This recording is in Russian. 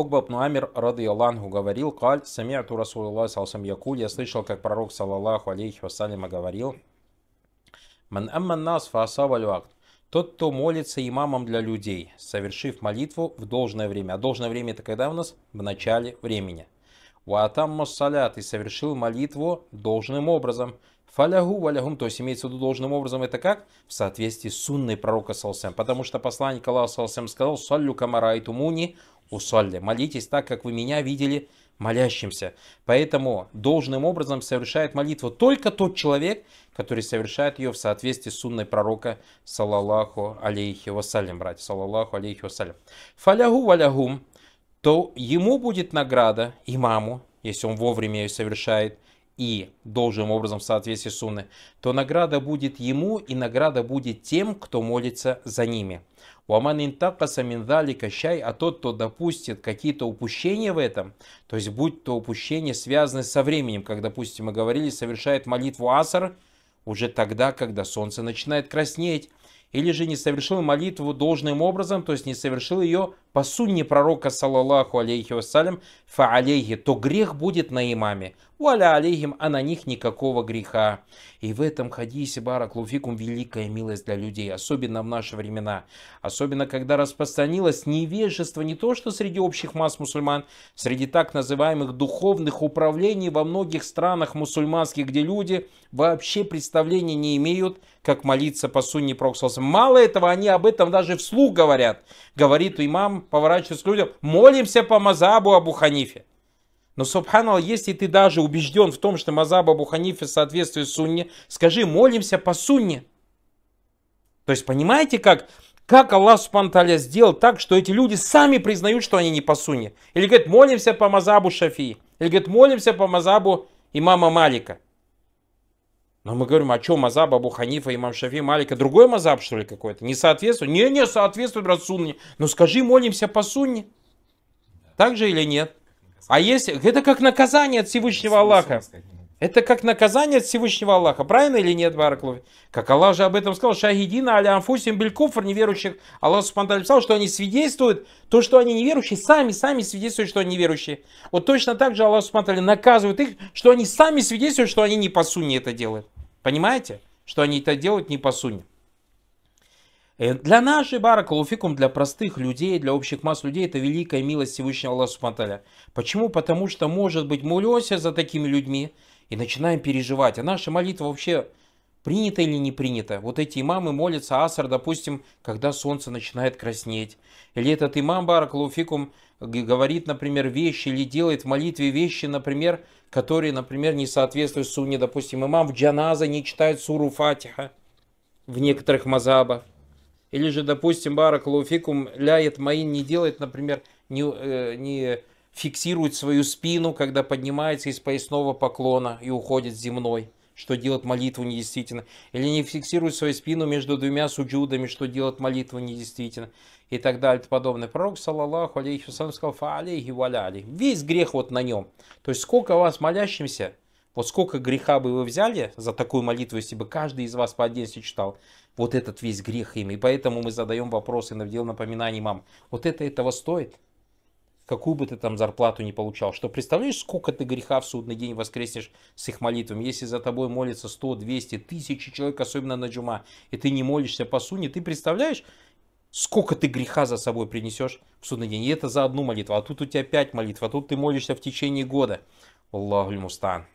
Окба бн Амир, рады Аллаху, говорил, «Каль, самиату Расулуллах салсам якуль». Я слышал, как пророк, саллаллаху алейхи вассалима, говорил, «Ман амман нас фаасаваль акт». Тот, кто молится имамом для людей, совершив молитву в должное время. А должное время это когда у нас? В начале времени. Уатам Массалят и совершил молитву должным образом. Фалягу валягум, то есть имеется в виду должным образом, это как? В соответствии с сунной пророка Салсем, Потому что посланник Аллаха Салсем сказал, саллю камара и тумуни усалли. Молитесь так, как вы меня видели молящимся. Поэтому должным образом совершает молитву только тот человек, который совершает ее в соответствии с сунной пророка, салаллаху алейхи вассалям, братья, салаллаху алейхи вассалям. Фалягу валягум, то ему будет награда, имаму, если он вовремя ее совершает, и должным образом в соответствии с сунной, то награда будет ему и награда будет тем, кто молится за ними. Уаман интакаса миндали кащай, а тот, кто допустит какие-то упущения в этом, то есть будь то упущение связанное со временем, как, допустим, мы говорили, совершает молитву асар уже тогда, когда солнце начинает краснеть, или же не совершил молитву должным образом, то есть не совершил ее по сунне пророка, саллаллаху алейхи вассалям, фа алейхи, то грех будет на имаме. Валя алейхим, а на них никакого греха. И в этом хадисе барак луфикум великая милость для людей, особенно в наши времена. Особенно, когда распространилось невежество не то, что среди общих масс мусульман, среди так называемых духовных управлений во многих странах мусульманских, где люди вообще представления не имеют как молиться по сунне Проксалса. Мало этого, они об этом даже вслух говорят. Говорит имам, поворачивается к людям, молимся по Мазабу Абу Ханифе. Но, субханал, если ты даже убежден в том, что мазаба Абу Ханифе соответствует сунне, скажи, молимся по сунне. То есть, понимаете, как, как Аллах Субхану сделал так, что эти люди сами признают, что они не по сунне. Или говорят, молимся по Мазабу Шафии. Или говорят, молимся по Мазабу имама Малика. Но мы говорим, а что Мазаб, Абу Ханифа, Имам Шафи, Малика, другой Мазаб, что ли, какой-то? Не соответствует? Не, не соответствует, брат, сунне. Ну скажи, молимся по сунне. Так же или нет? А если... Это как наказание от Всевышнего Аллаха. Это как наказание от Всевышнего Аллаха. Правильно или нет, Бараклов? Как Аллах же об этом сказал, шахидина аля анфусим белькуфр, неверующих. Аллах Субтитры писал, что они свидетельствуют, то, что они неверующие, сами, сами свидетельствуют, что они неверующие. Вот точно так же Аллах Субтитры наказывает их, что они сами свидетельствуют, что они не по Сунне это делают. Понимаете, что они это делают не по сути. Э, для нашей же баракалуфикум, для простых людей, для общих масс людей, это великая милость Всевышнего Аллаха Субтитры. Почему? Потому что, может быть, мы улемся за такими людьми и начинаем переживать. А наша молитва вообще Принято или не принято? Вот эти имамы молятся асар, допустим, когда солнце начинает краснеть. Или этот имам луфикум говорит, например, вещи или делает в молитве вещи, например, которые, например, не соответствуют сунне. Допустим, имам в джаназа не читает суру фатиха в некоторых мазабах. Или же, допустим, барак луфикум ляет маин не делает, например, не, э, не фиксирует свою спину, когда поднимается из поясного поклона и уходит с земной что делает молитву недействительно, или не фиксирует свою спину между двумя суджудами, что делает молитву недействительно, и так далее и подобное. Пророк, саллаллаху алейхи вассалам, сказал, фа алейхи валяли. Весь грех вот на нем. То есть сколько вас молящимся, вот сколько греха бы вы взяли за такую молитву, если бы каждый из вас по отдельности читал, вот этот весь грех им. И поэтому мы задаем вопросы на дело напоминаний мам. Вот это этого стоит? какую бы ты там зарплату не получал. Что представляешь, сколько ты греха в судный день воскреснешь с их молитвами. Если за тобой молятся 100, 200, тысячи человек, особенно на джума, и ты не молишься по суне, ты представляешь, сколько ты греха за собой принесешь в судный день. И это за одну молитву, а тут у тебя пять молитв, а тут ты молишься в течение года. Аллаху мустан.